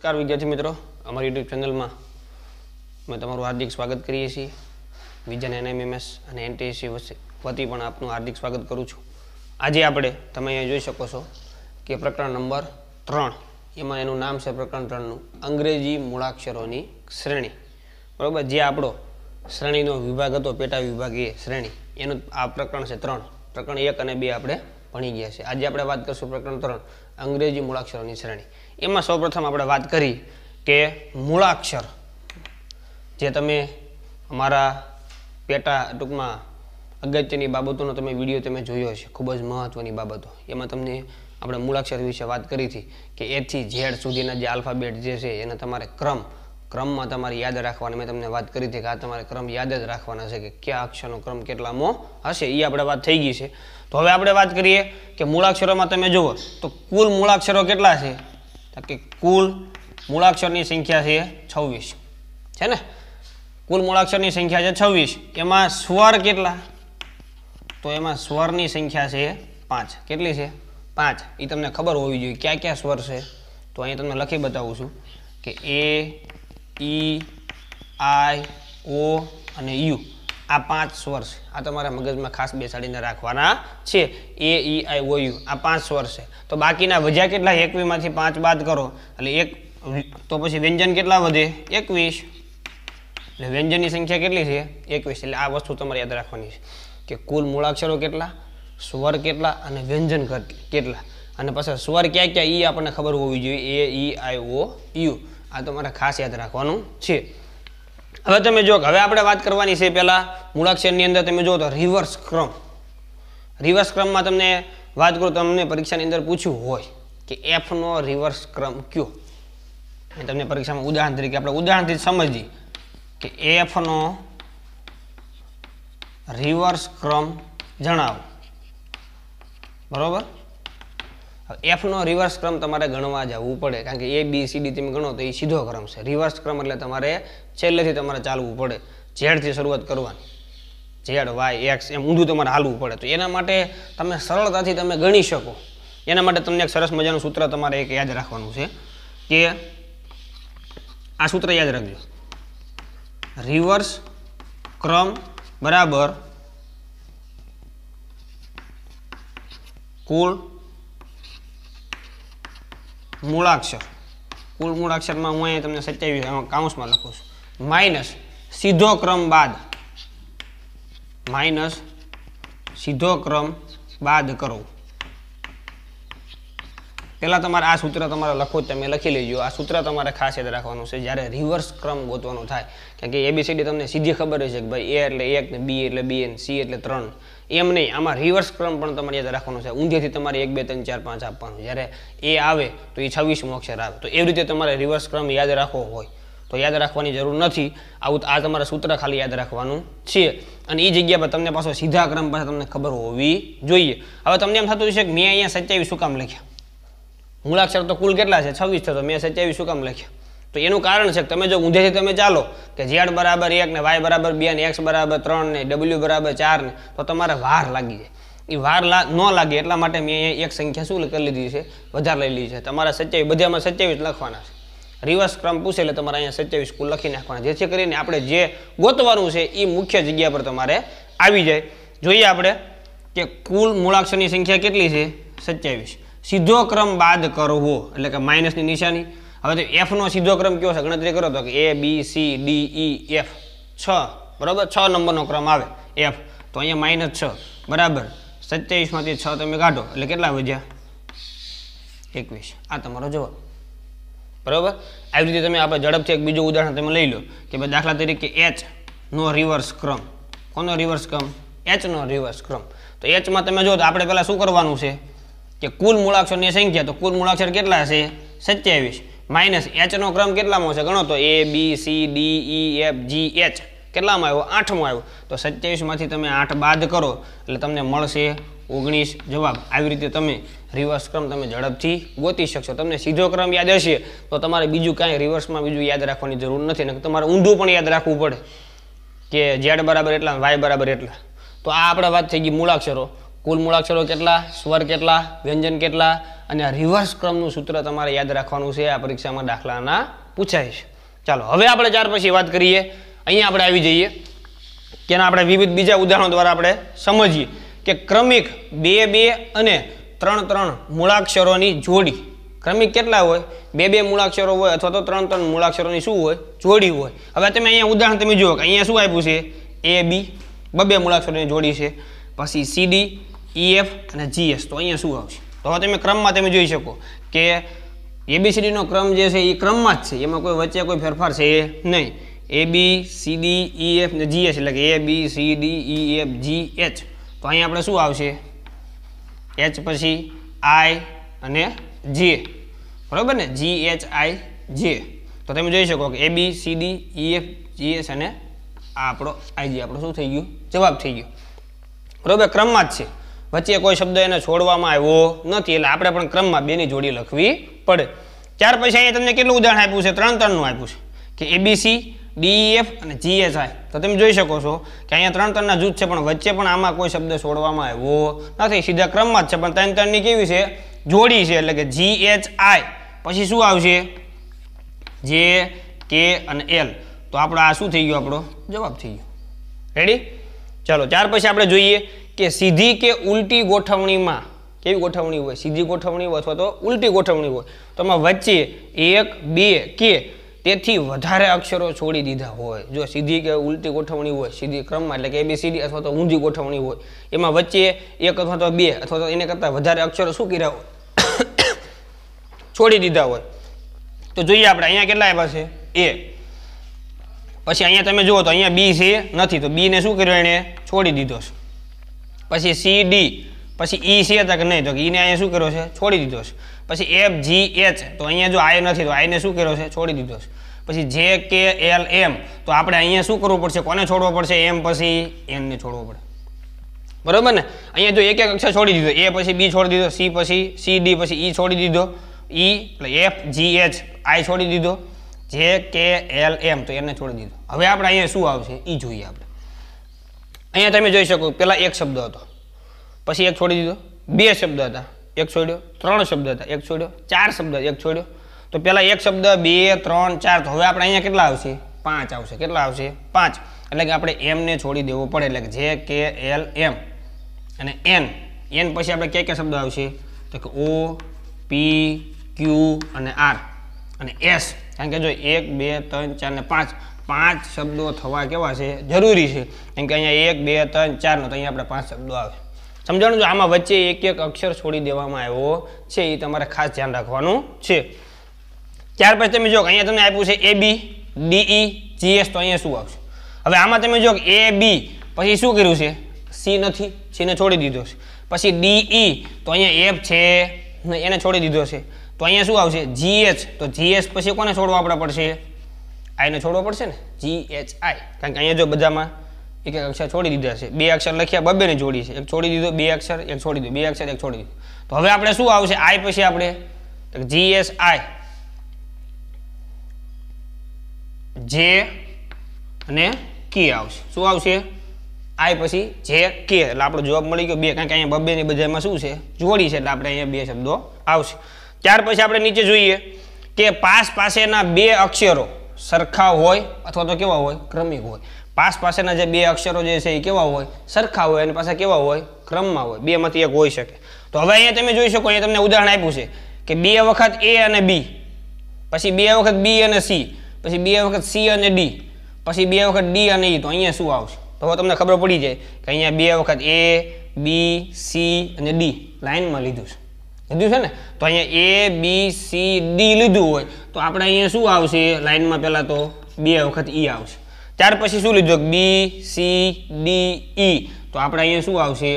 નમસ્કાર વિદ્યાર્થી મિત્રો અમારી યુટ્યુબ ચેનલમાં અમે તમારું હાર્દિક સ્વાગત કરીએ છીએ વિજન એનએમએમએસ અને એનટીએસસી વતી પણ આપનું હાર્દિક સ્વાગત કરું છું આજે આપણે તમે અહીંયા જોઈ શકો છો કે પ્રકરણ નંબર ત્રણ એમાં એનું નામ છે પ્રકરણ ત્રણનું અંગ્રેજી મૂળાક્ષરોની શ્રેણી બરાબર જે આપણો શ્રેણીનો વિભાગ હતો પેટા વિભાગીય શ્રેણી એનું આ પ્રકરણ છે ત્રણ પ્રકરણ એક અને બે આપણે ભણી ગયા છે આજે આપણે વાત કરીશું પ્રકરણ ત્રણ અંગ્રેજી મૂળાક્ષરોની શ્રેણી એમાં સૌપ્રથમ આપણે વાત કરી કે મૂળાક્ષર જે તમે અમારા પેટા ટૂંકમાં અગત્યની બાબતોનો તમે વિડીયો તમે જોયો છે ખૂબ જ મહત્ત્વની બાબતો એમાં તમને આપણે મૂળાક્ષર વિશે વાત કરી હતી કે એથી ઝેડ સુધીના જે આલ્ફાબેટ જે છે એને તમારે ક્રમ ક્રમમાં તમારે યાદ રાખવાના મેં તમને વાત કરી હતી કે આ તમારે ક્રમ યાદ જ રાખવાના છે કે કયા અક્ષરનો ક્રમ કેટલામાં હશે એ આપણે વાત થઈ ગઈ છે તો હવે આપણે વાત કરીએ કે મૂળાક્ષરોમાં તમે જુઓ તો કુલ મૂળાક્ષરો કેટલા છે તો કે કુલ મૂળાક્ષરની સંખ્યા છે છવ્વીસ છે ને કુલ મૂળાક્ષરની સંખ્યા છે છવ્વીસ એમાં સ્વર કેટલા તો એમાં સ્વરની સંખ્યા છે પાંચ કેટલી છે પાંચ એ તમને ખબર હોવી જોઈએ કયા કયા સ્વર છે તો અહીં તમને લખી બતાવું છું કે એ ઈ આઈ ઓ અને યુ આ પાંચ સ્વર છે આ તમારા મગજમાં ખાસ બેસાડીને રાખવાના છે એ ઈ આઈ ઓ યુ આ પાંચ સ્વર છે તો બાકીના વજા કેટલા એકવીસમાંથી પાંચ બાદ કરો એટલે એક તો પછી વ્યંજન કેટલા વધે એકવીસ એટલે વ્યંજનની સંખ્યા કેટલી છે એકવીસ એટલે આ વસ્તુ તમારે યાદ રાખવાની છે કે કુલ મૂળાક્ષરો કેટલા સ્વર કેટલા અને વ્યંજન કેટલા અને પાછા સ્વર ક્યાં ક્યાં ઈ આપણને ખબર હોવી જોઈએ એ ઈ આઈ ઓ યુ આ તમારે ખાસ યાદ રાખવાનું છે હવે તમે જો હવે આપણે વાત કરવાની છે પહેલાં મૂળાક્ષરની અંદર તમે જો તો રિવર્સ ક્રમ રિવર્સ ક્રમમાં તમને વાત કરું તમને પરીક્ષાની અંદર પૂછ્યું હોય કે એફનો રિવર્સ ક્રમ કયો એ તમને પરીક્ષામાં ઉદાહરણ તરીકે આપણે ઉદાહરણથી સમજીએ કે એફનો રિવર્સ ક્રમ જણાવો બરોબર એફનો રિવર્સ ક્રમ તમારે ગણવા જવું પડે કારણ કે એ બી સી ડી તમે ગણો તો એ સીધો ક્રમ છે રિવર્સ ક્રમ એટલે તમારે છેલ્લેથી તમારે ચાલવું પડે ઝેડથી શરૂઆત કરવાની ઝેડ વાય એક્સ એમ ઊંધું તમારે હાલવું પડે તો એના માટે તમે સરળતાથી તમે ગણી શકો એના માટે તમને એક સરસ મજાનું સૂત્ર તમારે એક યાદ રાખવાનું છે કે આ સૂત્ર યાદ રાખજો રિવર્સ ક્રમ બરાબર કુલ મૂળાક્ષર કુલ મૂળાક્ષરમાં હું અહીંયા તમને સત્યાવીસ કાઉન્સમાં લખું છું માઇનસ સીધો ક્રમ બાદ માઇનસ સીધો ક્રમ બાદ કરો પહેલાં તમારે આ સૂત્ર તમારે લખો તમે લખી લેજો આ સૂત્ર તમારે ખાસ યાદ રાખવાનું છે જ્યારે રિવર્સ ક્રમ ગોતવાનો થાય કારણ કે એબીસીડી તમને સીધી ખબર હશે કે ભાઈ એ એટલે એક ને બી એટલે બી ને સી એટલે ત્રણ એમ નહીં આમાં રિવર્સ ક્રમ પણ તમારે યાદ રાખવાનો છે ઊંધેથી તમારે એક બે ત્રણ ચાર પાંચ આપવાનું જ્યારે એ આવે તો એ છવ્વીસમો અક્ષર આવે તો એવી રીતે તમારે રિવર્સ ક્રમ યાદ રાખવો હોય તો યાદ રાખવાની જરૂર નથી આવું આ તમારા સૂત્ર ખાલી યાદ રાખવાનું છે અને એ જગ્યા પર તમને પાછો સીધા ક્રમ પાસે તમને ખબર હોવી જોઈએ હવે તમને એમ થતું હશે કે મેં અહીંયા સત્યાવીસ શું કામ લખ્યા મૂળાક્ષર તો કુલ કેટલા છે છવ્વીસ થતો મેં સત્યાવીસ શું કામ લખ્યા તો એનું કારણ છે કે તમે જો ઊંધેથી તમે ચાલો કે ઝેડ બરાબર એક ને વાય બરાબર બે ને એક્સ બરાબર ત્રણ ને ડબલ્યુ બરાબર ચાર ને તો તમારે વાર લાગી જાય એ વાર લા ન લાગે એટલા માટે મેં અહીંયા એક સંખ્યા શું કરી લીધી છે વધારે લઈ લીધી છે તમારે સત્યાવીસ બધામાં સત્યાવીસ લખવાના છે રિવર્સ ક્રમ પૂછે એટલે તમારે અહીંયા સત્યાવીસ કુલ લખી નાખવાના જેથી કરીને આપણે જે ગોતવાનું છે એ મુખ્ય જગ્યા પર તમારે આવી જાય જોઈએ આપણે કે કુલ મૂળાક્ષરની સંખ્યા કેટલી છે સત્યાવીસ સીધો ક્રમ બાદ કરવો એટલે કે માઇનસની નિશાની હવે તો એફનો સીધો ક્રમ કયો છે ગણતરી કરો તો કે A B C D E F છ બરાબર છ નંબરનો ક્રમ આવે એફ તો અહીંયા માઇનસ છ બરાબર સત્યાવીસમાંથી છ તમે કાઢો એટલે કેટલા વધ્યા એકવીસ આ તમારો જવાબ બરાબર આવી રીતે તમે આપણે ઝડપથી એક બીજું ઉદાહરણ તમે લઈ લો કે ભાઈ દાખલા તરીકે એચ નો રિવર્સ ક્રમ કોનો રિવર્સ ક્રમ એચનો રિવર્સ ક્રમ તો એચમાં તમે જો આપણે પહેલાં શું કરવાનું છે કે કુલ મૂળાક્ષરની સંખ્યા તો કુલ મૂળાક્ષર કેટલા છે સત્યાવીસ માઇનસ એચનો ક્રમ કેટલામાં છે ગણો તો A B C D E F G H કેટલામાં આવ્યો આઠમાં આવ્યો તો સત્યાવીસમાંથી તમે આઠ બાદ કરો એટલે તમને મળશે ઓગણીસ જવાબ આવી રીતે તમે રિવર્સ ક્રમ તમે ઝડપથી ગોતી શકશો તમને સીધો ક્રમ યાદ હશે તો તમારે બીજું કાંઈ રિવર્સમાં બીજું યાદ રાખવાની જરૂર નથી ને તમારે ઊંધું પણ યાદ રાખવું પડે કે ઝેડ બરાબર એટલા વાય બરાબર એટલા તો આ આપણે વાત થઈ ગઈ મૂળાક્ષરો કુલ મૂળાક્ષરો કેટલા સ્વર કેટલા વ્યંજન કેટલા અને આ રિવર્સ ક્રમનું સૂત્ર તમારે યાદ રાખવાનું છે આ પરીક્ષામાં દાખલાના પૂછાય છે ચાલો હવે આપણે ચાર પછી વાત કરીએ અહીંયા આપણે આવી જઈએ તેના આપણે વિવિધ બીજા ઉદાહરણો દ્વારા આપણે સમજીએ કે ક્રમિક બે બે અને ત્રણ ત્રણ મૂળાક્ષરોની જોડી ક્રમિક કેટલા હોય બે બે મૂળાક્ષરો હોય અથવા તો ત્રણ ત્રણ મૂળાક્ષરોની શું હોય જોડી હોય હવે તમે અહીંયા ઉદાહરણ તમે જુઓ કે અહીંયા શું આપ્યું છે એ બી બબે મૂળાક્ષરોની જોડી છે પછી સીડી ઈએફ e, અને જી એસ તો અહીંયા શું આવશે તો હવે તમે ક્રમમાં તમે જોઈ શકો કે એબીસીડીનો ક્રમ જે છે એ ક્રમમાં જ છે એમાં કોઈ વચ્ચે કોઈ ફેરફાર છે એ નહીં A B C D E F ને જીએચ એટલે કે A B C D E F G H તો અહીં આપણે શું આવશે એચ પછી આઈ અને જે બરાબર ને જી એચ આઈ જે તો તમે જોઈ શકો કે A B C D E F G S અને આ આપણો આઈજી આપણો શું થઈ ગયું જવાબ થઈ ગયો બરાબર ક્રમમાં જ છે વચ્ચે કોઈ શબ્દ એને છોડવામાં આવ્યો નથી એટલે આપણે પણ ક્રમમાં બેની જોડી લખવી પડે ત્યાર પછી અહીંયા તમને કેટલું ઉદાહરણ આપ્યું છે ત્રણ ત્રણનું આપ્યું છે કે એબીસી ડીઈએફ e અને જીએસઆઈ e તો તમે જોઈ શકો છો કે અહીંયા ત્રણ ત્રણના જૂથ છે પણ વચ્ચે પણ આમાં કોઈ શબ્દ છોડવામાં આવ્યો નથી સીધા ક્રમમાં જ છે પણ ત્રણ ત્રણની કેવી છે જોડી છે એટલે કે જીએચઆઈ પછી શું આવશે જે કે અને એલ તો આપણો આ શું થઈ ગયો આપણો જવાબ થઈ ગયો રેડી ચાલો ત્યાર પછી આપણે જોઈએ કે સીધી કે ઉલટી ગોઠવણીમાં કેવી ગોઠવણી હોય સીધી ગોઠવણી હોય અથવા તો ઉલટી ગોઠવણી હોય તો આમાં વચ્ચે એક બે કે તેથી વધારે અક્ષરો છોડી દીધા હોય જો સીધી કે ઉલટી ગોઠવણી હોય સીધી ક્રમમાં એટલે કે બી એબીસીડી અથવા તો ઊંધી ગોઠવણી હોય એમાં વચ્ચે એક અથવા તો બે અથવા તો એને કરતાં વધારે અક્ષરો શું કર્યા હોય છોડી દીધા હોય તો જોઈએ આપણે અહીંયા કેટલા આવ્યા છે એ પછી અહીંયા તમે જુઓ તો અહીંયા બી છે નથી તો બીને શું કર્યો એણે છોડી દીધો છે પછી સી ડી પછી ઈ e છે કે નહીં તો ઈને e અહીંયા શું કર્યો છે છોડી દીધો છે પછી એફ જી એચ તો અહીંયા જો આય નથી તો આઈને શું કર્યો છે છોડી દીધો છે પછી જે કે એલ એમ તો આપણે અહીંયા શું કરવું પડશે કોને છોડવો પડશે એમ પછી એમને છોડવો પડે બરાબર ને અહીંયા જો એક એક અક્ષર છોડી દીધો એ પછી બી છોડી દીધો સી પછી સી ડી પછી ઈ e છોડી દીધો ઈ e એટલે એફ જી એચ આઈ છોડી દીધો જે કે એલ એમ તો એને છોડી દીધો હવે આપણે અહીંયા શું આવશે એ e જોઈએ આપણે અહીંયા તમે જોઈ શકો પહેલાં એક શબ્દ હતો પછી એક છોડી દીધો બે શબ્દ હતા એક છોડ્યો ત્રણ શબ્દ હતા એક છોડ્યો ચાર શબ્દ એક છોડ્યો તો પહેલાં એક શબ્દ બે ત્રણ ચાર તો હવે આપણે અહીંયા કેટલા આવશે પાંચ આવશે કેટલા આવશે પાંચ એટલે કે આપણે એમને છોડી દેવું પડે એટલે કે જે કે એલ એમ અને એન એન પછી આપણે કયા કયા શબ્દ આવશે તો કે ઓ પી ક્યુ અને આર અને એસ કારણ કે જો એક બે ત્રણ ચાર ને પાંચ પાંચ શબ્દો થવા કેવા છે જરૂરી છે કેમ કે અહીંયા એક બે ત્રણ ચારનો તો અહીંયા આપણે પાંચ શબ્દો આવે સમજાણું જો આમાં વચ્ચે એક એક અક્ષર છોડી દેવામાં આવ્યો છે એ તમારે ખાસ ધ્યાન રાખવાનું છે ત્યાર પછી તમે જો અહીંયા તમને આપ્યું છે એ બી ડીઈ એસ તો અહીંયા શું આવશે હવે આમાં તમે જો એ બી પછી શું કર્યું છે સી નથી સીને છોડી દીધો છે પછી ડીઈ e, તો અહીંયા એફ છે એને છોડી દીધો છે તો અહીંયા શું આવશે જી એચ તો જી એસ પછી કોને છોડવા આપણા પડશે આઈને છોડવો પડશે ને જી એચ આઈ કારણ કે અહીંયા જો બધામાં એક એક અક્ષર છોડી દીધા છે બે અક્ષર લખ્યા બબ્બેની જોડી છે એક છોડી દીધો બે અક્ષર એક છોડી દીધો બે અક્ષર એક છોડી દીધો તો હવે આપણે શું આવશે આઈ પછી આપણે જી એસ આઈ જે અને કે આવશે શું આવશે આઈ પછી જે કે એટલે આપણો જવાબ મળી ગયો બે કારણ કે અહીંયા બબ્બેની બધામાં શું છે જોડી છે એટલે આપણે અહીંયા બે શબ્દો આવશે ત્યાર પછી આપણે નીચે જોઈએ કે પાસ પાસેના બે અક્ષરો સરખા હોય અથવા તો કેવા હોય ક્રમિક હોય પાસ પાસેના જે બે અક્ષરો જે છે એ કેવા હોય સરખા હોય અને પાછા કેવા હોય ક્રમમાં હોય બેમાંથી એક હોઈ શકે તો હવે અહીંયા તમે જોઈ શકો અહીંયા તમને ઉદાહરણ આપ્યું છે કે બે વખત એ અને બી પછી બે વખત બી અને સી પછી બે વખત સી અને ડી પછી બે વખત ડી અને ઈ તો અહીંયા શું આવશે તો હવે તમને ખબર પડી જાય કે અહીંયા બે વખત એ બી સી અને ડી લાઇનમાં લીધું છે લીધું છે ને તો અહીંયા એ બી સી ડી લીધું હોય તો આપણે અહીંયા શું આવશે લાઇનમાં પહેલાં તો બે વખત ઈ આવશે ત્યાર પછી શું લીધો બી સી ડી ઈ તો આપણે અહીંયા શું આવશે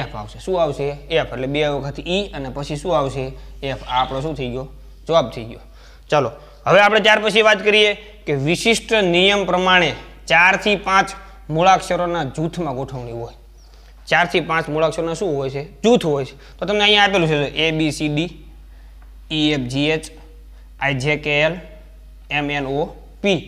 એફ આવશે શું આવશે એફ એટલે બે વખત ઈ અને પછી શું આવશે એફ આ આપણો શું થઈ ગયો જવાબ થઈ ગયો ચાલો હવે આપણે ત્યાર પછી વાત કરીએ કે વિશિષ્ટ નિયમ પ્રમાણે ચારથી પાંચ મૂળાક્ષરોના જૂથમાં ગોઠવણી હોય ચારથી પાંચ મૂળાક્ષરોના શું હોય છે જૂથ હોય છે તો તમને અહીંયા આપેલું છે A B C D E F G H I J K L M N O પી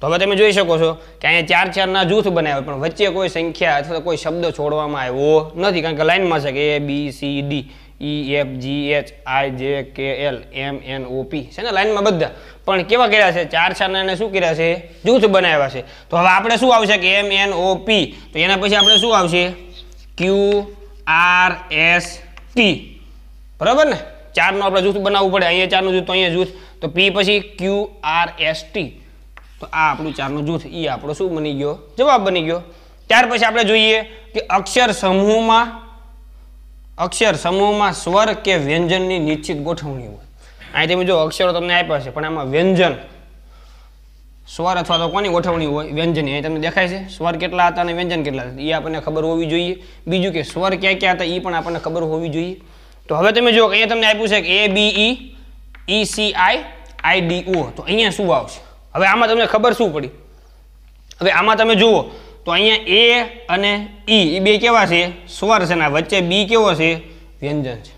તો હવે તમે જોઈ શકો છો કે અહીંયા ચાર ચારના જૂથ બનાવ્યા પણ વચ્ચે કોઈ સંખ્યા અથવા કોઈ શબ્દ છોડવામાં આવ્યો નથી કારણ કે લાઇનમાં છે કે A B C D E F G H I J K L M N O પી છે ને લાઇનમાં બધા પણ કેવા કર્યા છે ચાર ચારના એને શું કર્યા છે જૂથ બનાવ્યા છે તો હવે આપણે શું આવશે કે એમ એન ઓ પી તો એના પછી આપણે શું આવશે ક્યુ આર એસ ટી બરાબર ને ચારનું આપણે જૂથ બનાવવું પડે અહીંયા ચારનું જૂથ તો અહીંયા જૂથ તો પી પછી ક્યુ આર એસ ટી તો આ આપણું ચારનું જૂથ એ આપણો શું બની ગયો જવાબ બની ગયો ત્યાર પછી આપણે જોઈએ કે અક્ષર સમૂહમાં અક્ષર સમૂહમાં સ્વર કે વ્યંજનની નિશ્ચિત ગોઠવણી હોય અહીં તમે જો અક્ષરો તમને આપ્યા છે પણ આમાં વ્યંજન સ્વર અથવા તો કોની ગોઠવણી હોય વ્યંજન અહીં તમને દેખાય છે સ્વર કેટલા હતા અને વ્યંજન કેટલા હતા એ આપણને ખબર હોવી જોઈએ બીજું કે સ્વર ક્યાં ક્યાં હતા એ પણ આપણને ખબર હોવી જોઈએ તો હવે તમે જુઓ અહીંયા તમને આપ્યું છે કે A B E C I I D O તો અહીંયા શું આવશે હવે આમાં તમને ખબર શું પડી હવે આમાં તમે જુઓ તો અહીંયા એ અને ઈ એ બે કેવા છે સ્વર છે ને વચ્ચે બી કેવો છે વ્યંજન છે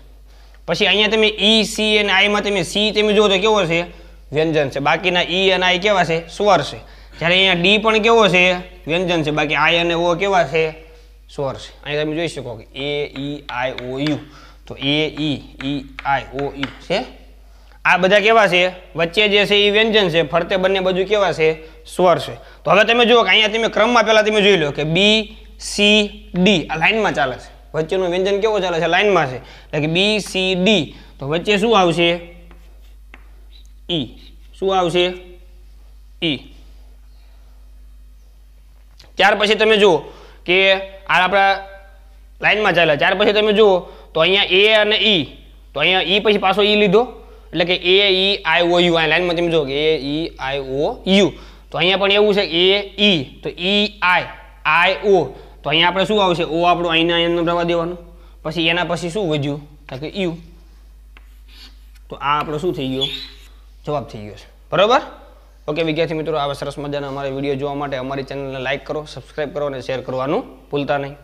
પછી અહીંયા તમે ઈ સી અને આઈમાં તમે સી તમે જુઓ તો કેવો છે વ્યંજન છે બાકીના ઈ અને આઈ કેવા છે સ્વર છે જ્યારે અહીંયા ડી પણ કેવો છે વ્યંજન છે બાકી આઈ અને ઓ કેવા છે સ્વર છે અહીંયા તમે જોઈ શકો કે એ ઈ આઈ ઓ યુ તો એ ઈ ઈ આઈ ઓ યુ છે આ બધા કેવા છે વચ્ચે જે છે એ વ્યંજન છે ફરતે બંને બાજુ કેવા છે સ્વર છે તો હવે તમે જુઓ કે અહીંયા તમે ક્રમમાં પહેલાં તમે જોઈ લો કે બી સી ડી આ લાઇનમાં ચાલે છે વચ્ચેનું વ્યંજન કેવો ચાલે છે લાઇનમાં છે એટલે કે બી સી ડી તો વચ્ચે શું આવશે ઈ e. શું આવશે ઈ e. ત્યાર પછી તમે જુઓ કે આ આપણા લાઇનમાં ચાલે ત્યાર પછી તમે જુઓ તો અહીંયા એ અને ઈ e. તો અહીંયા ઈ પછી પાછો ઈ લીધો એટલે કે એ ઈ આઈ ઓ યુ આ લાઈનમાં તમે જો કે એ ઈ આઈ ઓ યુ તો અહીંયા પણ એવું છે એ ઈ e, તો ઈ આઈ આઈ ઓ તો અહીંયા આપણે શું આવશે ઓ આપણું અહીંના અહીંયાનું રવા દેવાનું પછી એના પછી શું વધ્યું તો કે યુ તો આ આપણો શું થઈ ગયો જવાબ થઈ ગયો છે બરાબર ઓકે વિદ્યાર્થી મિત્રો આવા સરસ મજાના અમારા વિડીયો જોવા માટે અમારી ચેનલને લાઇક કરો સબસ્ક્રાઈબ કરો અને શેર કરવાનું ભૂલતા નહીં